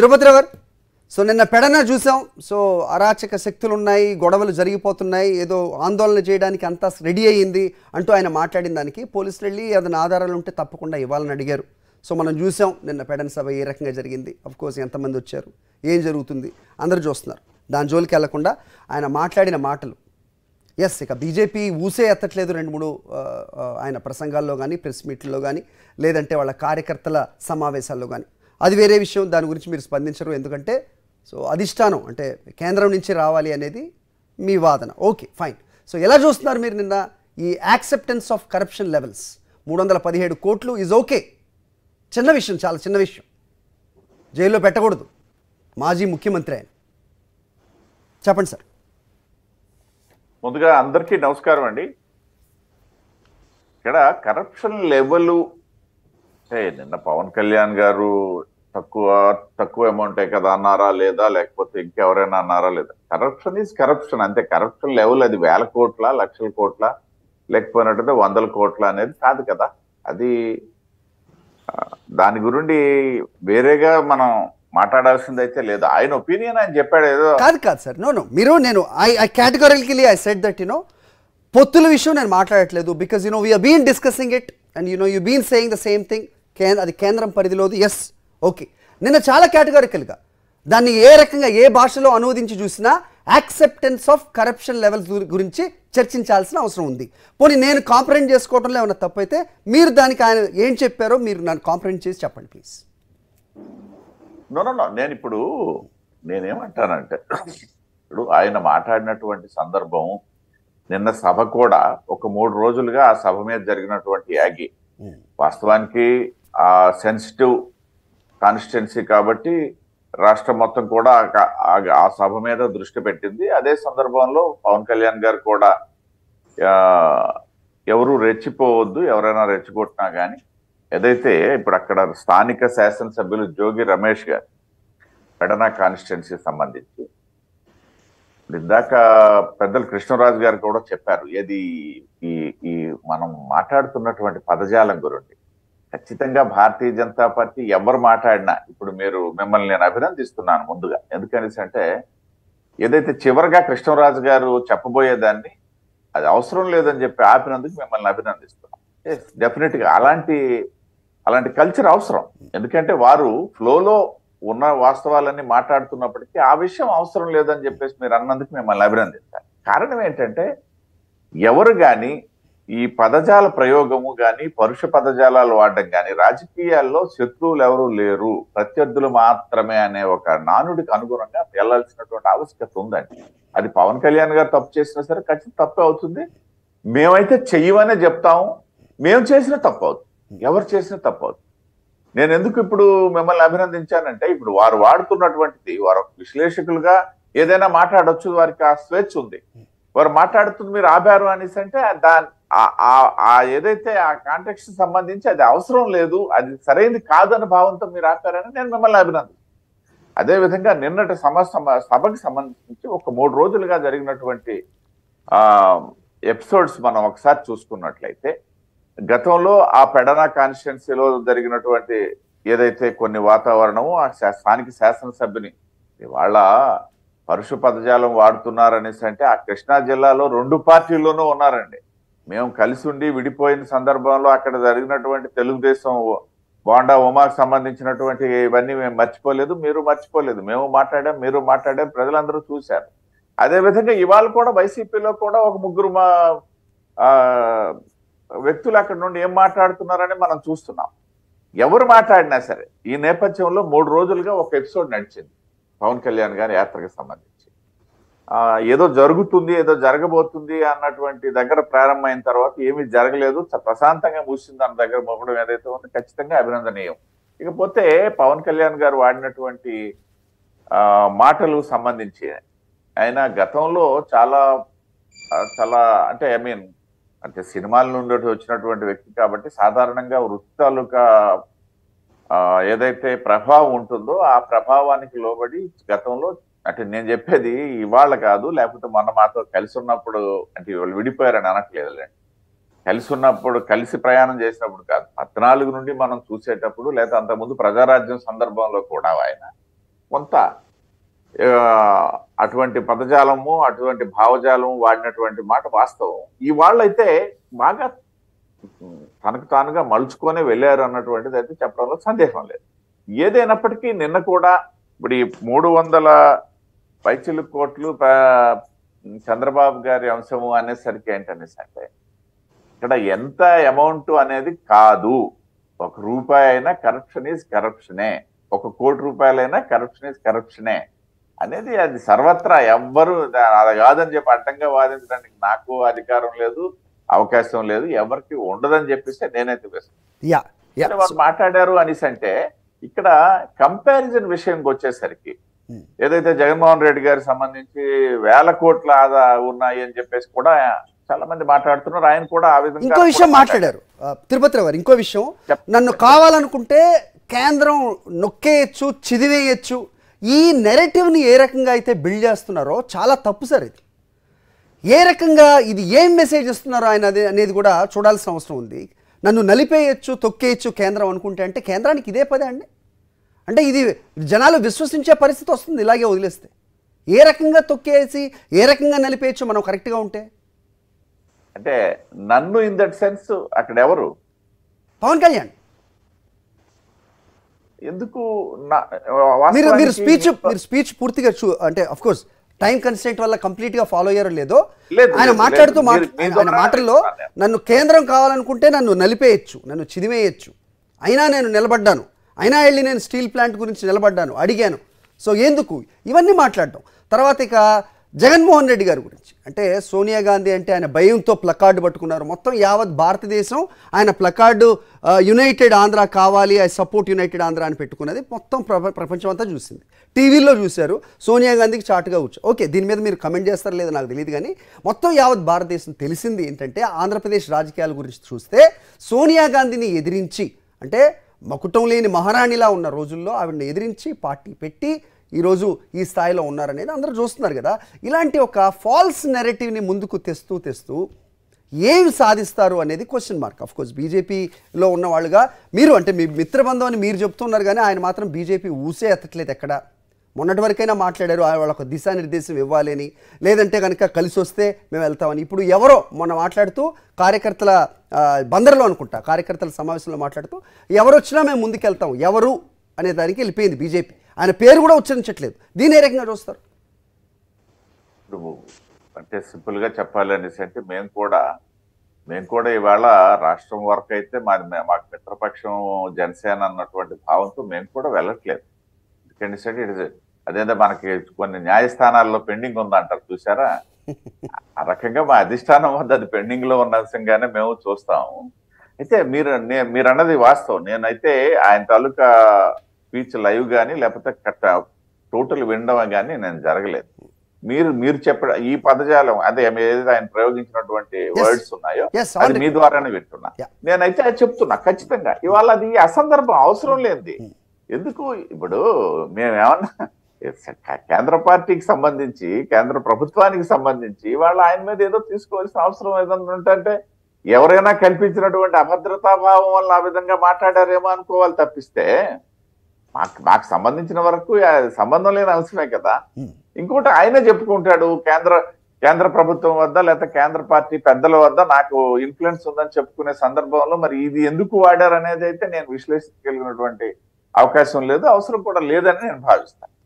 Tirupati Nagar so నిన్న పెడన చూసాం so అరాచక శక్తులు ఉన్నాయి గొడవలు జరిగిపోతున్నాయి ఏదో ఆందోళన చేయడానికి అంతా రెడీ అయ్యింది అంటూ ఆయన మాట్లాడిన దానికి పోలీసులు వెళ్ళి ఏదైనా ఆధారాలు ఉంటే తప్పకుండా ఇవ్వాలని అడిగారు సో మనం చూసాం నిన్న పెడన సభ ఏ రకంగా జరిగింది కోర్స్ ఎంతమంది వచ్చారు ఏం జరుగుతుంది అందరూ చూస్తున్నారు దాని జోలికి వెళ్లకుండా ఆయన మాట్లాడిన మాటలు ఎస్ ఇక బీజేపీ ఊసే ఎత్తట్లేదు రెండు మూడు ఆయన ప్రసంగాల్లో కానీ ప్రెస్ మీట్లో కానీ లేదంటే వాళ్ళ కార్యకర్తల సమావేశాల్లో కానీ అది వేరే విషయం దాని గురించి మీరు స్పందించరు ఎందుకంటే సో అధిష్టానం అంటే కేంద్రం నుంచి రావాలి అనేది మీ వాదన ఓకే ఫైన్ సో ఎలా చూస్తున్నారు మీరు నిన్న ఈ యాక్సెప్టెన్స్ ఆఫ్ కరప్షన్ లెవెల్స్ మూడు వందల పదిహేడు కోట్లు ఈజ్ ఓకే చిన్న విషయం చాలా చిన్న విషయం జైల్లో పెట్టకూడదు మాజీ ముఖ్యమంత్రి ఆయన చెప్పండి సార్ ముందుగా అందరికీ నమస్కారం అండి ఇక్కడ కరప్షన్ లెవెల్ నిన్న పవన్ కళ్యాణ్ గారు తక్కువ తక్కువ అమౌంటే కదా అన్నారా లేదా లేకపోతే ఇంకెవరైనా అన్నారా లేదా కరప్షన్ ఈజ్ కరప్షన్ అంతే కరప్షన్ లెవెల్ అది వేల కోట్ల లక్షల కోట్ల లేకపోయినట్టు వందల కోట్ల అనేది కాదు కదా అది దాని గురించి వేరేగా మనం మాట్లాడాల్సింది అయితే లేదు ఆయన ఒపీనియన్ ఆయన చెప్పాడు ఏదో కాదు కాదు సార్ నో నో మీరు నేను ఐ ఐ కేటగరీకి ఐ సెట్ దట్ యునో పొత్తుల విషయం నేను మాట్లాడట్లేదు because you know we're been discussing it and no you been saying the same thing అది కేంద్రం పరిధిలోది ఎస్ ఓకే నిన్న చాలా కేటగారికల్గా దాన్ని ఏ రకంగా ఏ భాషలో అనువదించి చూసినా యాక్సెప్టెన్స్ ఆఫ్ కరప్షన్ లెవెల్స్ గురించి చర్చించాల్సిన అవసరం ఉంది పోనీ నేను కాంప్రహెండ్ చేసుకోవడంలో ఏమైనా తప్పైతే మీరు దానికి ఆయన ఏం చెప్పారో మీరు నన్ను కాంప్రహెండ్ చేసి చెప్పండి ప్లీజ్ నో నేను ఇప్పుడు నేనేమంటానంటే ఇప్పుడు ఆయన మాట్లాడినటువంటి సందర్భం నిన్న సభ కూడా ఒక మూడు రోజులుగా ఆ సభ మీద జరిగినటువంటి యాగి వాస్తవానికి ఆ సెన్సిటివ్ కాన్స్టిట్యున్సీ కాబట్టి రాష్ట్రం మొత్తం కూడా ఆ సభ మీద దృష్టి పెట్టింది అదే సందర్భంలో పవన్ కళ్యాణ్ గారు కూడా ఎవరు రెచ్చిపోవద్దు ఎవరైనా రెచ్చిపోతున్నా కానీ ఏదైతే ఇప్పుడు అక్కడ స్థానిక శాసనసభ్యులు జోగి రమేష్ గారు పెడనా కాన్స్టిట్యున్సీ సంబంధించి ఇందాక పెద్దలు కృష్ణరాజు గారు కూడా చెప్పారు ఏది ఈ ఈ మనం మాట్లాడుతున్నటువంటి పదజాలం గురించి ఖచ్చితంగా భారతీయ జనతా పార్టీ ఎవరు మాట్లాడినా ఇప్పుడు మీరు మిమ్మల్ని నేను అభినందిస్తున్నాను ముందుగా ఎందుకనేసి అంటే ఏదైతే చివరిగా కృష్ణరాజు గారు చెప్పబోయేదాన్ని అది అవసరం లేదని చెప్పి ఆపినందుకు మిమ్మల్ని అభినందిస్తున్నాం డెఫినెట్ గా అలాంటి అలాంటి కల్చర్ అవసరం ఎందుకంటే వారు ఫ్లోలో ఉన్న వాస్తవాలన్నీ మాట్లాడుతున్నప్పటికీ ఆ విషయం అవసరం లేదని చెప్పేసి మీరు అన్నందుకు మిమ్మల్ని అభినందిస్తారు కారణం ఏంటంటే ఎవరు కానీ ఈ పదజాల ప్రయోగము కానీ పరుష పదజాలాలు వాడడం కానీ రాజకీయాల్లో శత్రువులు ఎవరు లేరు ప్రత్యర్థులు మాత్రమే అనే ఒక నానుడికి అనుగుణంగా వెళ్లాల్సినటువంటి ఆవశ్యకత ఉందండి అది పవన్ కళ్యాణ్ గారు తప్పు చేసినా సరే ఖచ్చితంగా తప్పు అవుతుంది మేమైతే చెయ్యమనే చెప్తాము మేము చేసినా తప్పు అవుతుంది ఎవరు చేసినా తప్పు అవుతుంది నేను ఎందుకు ఇప్పుడు మిమ్మల్ని అభినందించానంటే ఇప్పుడు వారు వాడుతున్నటువంటిది వారు విశ్లేషకులుగా ఏదైనా మాట్లాడవచ్చు వారికి ఆ స్వేచ్ఛ ఉంది వారు మాట్లాడుతుంది మీరు ఆభారు అనేసి అంటే దాని ఆ ఏదైతే ఆ కాంటాక్ట్ సంబంధించి అది అవసరం లేదు అది సరైనది కాదన్న భావంతో మీరు ఆపారని నేను మిమ్మల్ని అభినందన అదేవిధంగా నిన్నటి సమ సభకు సంబంధించి ఒక మూడు రోజులుగా జరిగినటువంటి ఎపిసోడ్స్ మనం ఒకసారి చూసుకున్నట్లయితే గతంలో ఆ పెడనా కాన్స్టిట్యున్సీలో జరిగినటువంటి ఏదైతే కొన్ని వాతావరణము ఆ స్థానిక శాసనసభ్యుని వాళ్ళ పరుషు పదజాలం వాడుతున్నారనేసి అంటే ఆ కృష్ణా జిల్లాలో రెండు పార్టీల్లోనూ ఉన్నారండి మేము కలిసి ఉండి విడిపోయిన సందర్భంలో అక్కడ జరిగినటువంటి తెలుగుదేశం బాండా ఉమాకు సంబంధించినటువంటి ఇవన్నీ మేము మర్చిపోలేదు మీరు మర్చిపోలేదు మేము మాట్లాడాం మీరు మాట్లాడాం ప్రజలందరూ చూశారు అదేవిధంగా ఇవాళ కూడా వైసీపీలో కూడా ఒక ముగ్గురు మా వ్యక్తులు అక్కడ నుండి ఏం మాట్లాడుతున్నారని మనం చూస్తున్నాం ఎవరు మాట్లాడినా సరే ఈ నేపథ్యంలో మూడు రోజులుగా ఒక ఎపిసోడ్ నడిచింది పవన్ కళ్యాణ్ గారి యాత్రకు సంబంధించి ఏదో జరుగుతుంది ఏదో జరగబోతుంది అన్నటువంటి దగ్గర ప్రారంభమైన తర్వాత ఏమీ జరగలేదు ప్రశాంతంగా ముగిసింది దాని దగ్గర మొక్కడం ఏదైతే ఉందో ఖచ్చితంగా అభినందనీయం ఇకపోతే పవన్ కళ్యాణ్ గారు వాడినటువంటి మాటలు సంబంధించి ఆయన గతంలో చాలా చాలా అంటే ఐ మీన్ అంటే సినిమాల నుండి వచ్చినటువంటి వ్యక్తి కాబట్టి సాధారణంగా వృత్తాలుక ఏదైతే ప్రభావం ఉంటుందో ఆ ప్రభావానికి లోబడి గతంలో అంటే నేను చెప్పేది ఇవాళ కాదు లేకపోతే మొన్న మాతో కలిసి ఉన్నప్పుడు అంటే వాళ్ళు విడిపోయారని అనట్లేదులేండి కలిసి ఉన్నప్పుడు కలిసి ప్రయాణం చేసినప్పుడు కాదు పద్నాలుగు నుండి మనం చూసేటప్పుడు లేదా అంతకుముందు ప్రజారాజ్యం సందర్భంలో కూడా ఆయన కొంత అటువంటి పదజాలము అటువంటి భావజాలము వాడినటువంటి మాట వాస్తవం ఈ వాళ్ళైతే బాగా తనకు తానుగా మలుచుకొని వెళ్ళారు అన్నటువంటిది అయితే చెప్పడంలో సందేహం లేదు ఏదైనప్పటికీ నిన్న కూడా ఇప్పుడు ఈ మూడు వందల పైచిలు కోట్లు చంద్రబాబు గారి అంశము అనేసరికి ఏంటనేసి అంటే ఇక్కడ ఎంత అమౌంట్ అనేది కాదు ఒక రూపాయి అయినా కరప్షన్ ఈజ్ కరప్షనే ఒక కోటి రూపాయలైనా కరప్షన్ ఈజ్ కరప్షనే అనేది అది సర్వత్రా ఎవ్వరు అది కాదని చెప్పి అడ్డంగా వాదించడానికి నాకు అధికారం లేదు అవకాశం లేదు ఎవరికి ఉండదని చెప్పేస్తే నేనైతే వేస్తాను వాళ్ళు మాట్లాడారు అనేసి అంటే ఇక్కడ కంపారిజన్ విషయంకి వచ్చేసరికి ఏదైతే జగన్మోహన్ రెడ్డి గారికి సంబంధించి వేల కోట్ల ఆదా ఉన్నాయి అని చెప్పేసి కూడా చాలా మంది మాట్లాడుతున్నారు ఆయన కూడా ఆ విధంగా ఇంకో విషయం మాట్లాడారు తిరుపతి గారు ఇంకో విషయం నన్ను కావాలనుకుంటే కేంద్రం నొక్కేయచ్చు చిదివేయచ్చు ఈ నెరేటివ్ని ఏ రకంగా అయితే బిల్డ్ చేస్తున్నారో చాలా తప్పు సార్ ఇది ఏ రకంగా ఇది ఏం మెసేజ్ ఇస్తున్నారో ఆయన అనేది కూడా చూడాల్సిన అవసరం ఉంది నన్ను నలిపేయచ్చు తొక్కేయచ్చు కేంద్రం అనుకుంటే అంటే కేంద్రానికి ఇదే పదే అండి అంటే ఇది జనాలు విశ్వసించే పరిస్థితి వస్తుంది ఇలాగే వదిలేస్తే ఏ రకంగా తొక్కేసి ఏ రకంగా నిలిపేయచ్చు మనం కరెక్ట్గా ఉంటే అంటే నన్ను ఇన్ దట్ సెన్స్ అక్కడ ఎవరు పవన్ కళ్యాణ్ ఎందుకు మీరు మీరు స్పీచ్ మీరు స్పీచ్ పూర్తిగా చూ అంటే అఫ్ కోర్స్ టైం కన్సెంట్ వల్ల కంప్లీట్ గా ఫాలో అయ్యారో లేదో ఆయన మాట్లాడుతూ ఆయన మాటల్లో నన్ను కేంద్రం కావాలనుకుంటే నన్ను నలిపేయచ్చు నన్ను చిదివేయచ్చు అయినా నేను నిలబడ్డాను అయినా వెళ్ళి నేను స్టీల్ ప్లాంట్ గురించి నిలబడ్డాను అడిగాను సో ఎందుకు ఇవన్నీ మాట్లాడటం తర్వాత ఇక జగన్మోహన్ రెడ్డి గారి గురించి అంటే సోనియా గాంధీ అంటే ఆయన భయంతో ప్లకార్డు పట్టుకున్నారు మొత్తం యావత్ భారతదేశం ఆయన ప్లకార్డు యునైటెడ్ ఆంధ్ర కావాలి ఐ సపోర్ట్ యునైటెడ్ ఆంధ్ర అని పెట్టుకున్నది మొత్తం ప్రపంచం అంతా చూసింది టీవీలో చూశారు సోనియా గాంధీకి చాటుగా వచ్చు ఓకే దీని మీద మీరు కమెంట్ చేస్తారో లేదో నాకు తెలియదు కానీ మొత్తం యావత్ భారతదేశం తెలిసింది ఏంటంటే ఆంధ్రప్రదేశ్ రాజకీయాల గురించి చూస్తే సోనియా గాంధీని ఎదిరించి అంటే మకుటం లేని మహారాణిలా ఉన్న రోజుల్లో ఆవిడని ఎదిరించి పార్టీ పెట్టి ఈరోజు ఈ స్థాయిలో ఉన్నారనేది అందరూ చూస్తున్నారు కదా ఇలాంటి ఒక ఫాల్స్ నెరేటివ్ని ముందుకు తెస్తూ తెస్తూ ఏం సాధిస్తారు అనేది క్వశ్చన్ మార్క్ అఫ్ కోర్స్ బీజేపీలో ఉన్నవాళ్ళుగా మీరు అంటే మీ మిత్రబంధం అని మీరు చెప్తున్నారు కానీ ఆయన మాత్రం బీజేపీ ఊసే ఎత్తట్లేదు ఎక్కడ మొన్నటి వరకైనా మాట్లాడారు వాళ్ళకు దిశానిర్దేశం ఇవ్వాలని లేదంటే కనుక కలిసి వస్తే మేము వెళ్తామని ఇప్పుడు ఎవరో మొన్న మాట్లాడుతూ కార్యకర్తల బందర్లో అనుకుంటా కార్యకర్తల సమావేశంలో మాట్లాడుతూ ఎవరు వచ్చినా మేము ముందుకెళ్తాం ఎవరు అనే దానికి వెళ్ళిపోయింది బీజేపీ ఆయన పేరు కూడా ఉచ్చరించట్లేదు దీని ఏ రకంగా చూస్తారు అంటే సింపుల్గా చెప్పాలనేసి అంటే మేము కూడా మేము కూడా ఇవాళ రాష్ట్రం వరకు అయితే మాది మాకు మిత్రపక్షం జనసేన అన్నటువంటి భావంతో మేము కూడా వెళ్ళట్లేదు కెన్ ఇట్ ఇస్ అదేంటే మనకి కొన్ని న్యాయస్థానాల్లో పెండింగ్ ఉందంటారు చూసారా ఆ రకంగా మా అధిష్టానం వద్ద అది పెండింగ్ లో ఉన్నసంగానే మేము చూస్తాము అయితే మీరు మీరు అన్నది వాస్తవం నేనైతే ఆయన తాలూకా స్పీచ్ లైవ్ కానీ లేకపోతే కట్ట టోటల్ వినడం కానీ నేను జరగలేదు మీరు మీరు చెప్ప ఈ పదజాలం అదే ఏదైతే ఆయన ప్రయోగించినటువంటి వర్డ్స్ ఉన్నాయో అది మీ ద్వారానే వింటున్నా నేనైతే అది చెప్తున్నా ఖచ్చితంగా ఇవాళ అది అసందర్భం అవసరం లేనిది hmm. ఎందుకు ఇప్పుడు మేమేమన్నా కేంద్ర పార్టీకి సంబంధించి కేంద్ర ప్రభుత్వానికి సంబంధించి వాళ్ళు ఆయన మీద ఏదో తీసుకోవాల్సిన అవసరం ఏదన్నా ఉంటే ఎవరైనా కల్పించినటువంటి అభద్రతాభావం వల్ల ఆ విధంగా మాట్లాడారేమో అనుకోవాలి తప్పిస్తే మాకు నాకు సంబంధించిన వరకు సంబంధం లేని అంశమే కదా ఇంకోటి ఆయనే చెప్పుకుంటాడు కేంద్ర కేంద్ర ప్రభుత్వం వద్ద లేకపోతే కేంద్ర పార్టీ పెద్దల వద్ద నాకు ఇన్ఫ్లుయెన్స్ ఉందని చెప్పుకునే సందర్భంలో మరి ఇది ఎందుకు వాడారు అనేది అయితే నేను విశ్లేషించగలిగినటువంటి అవకాశం లేదు అవసరం కూడా లేదని నేను భావిస్తాను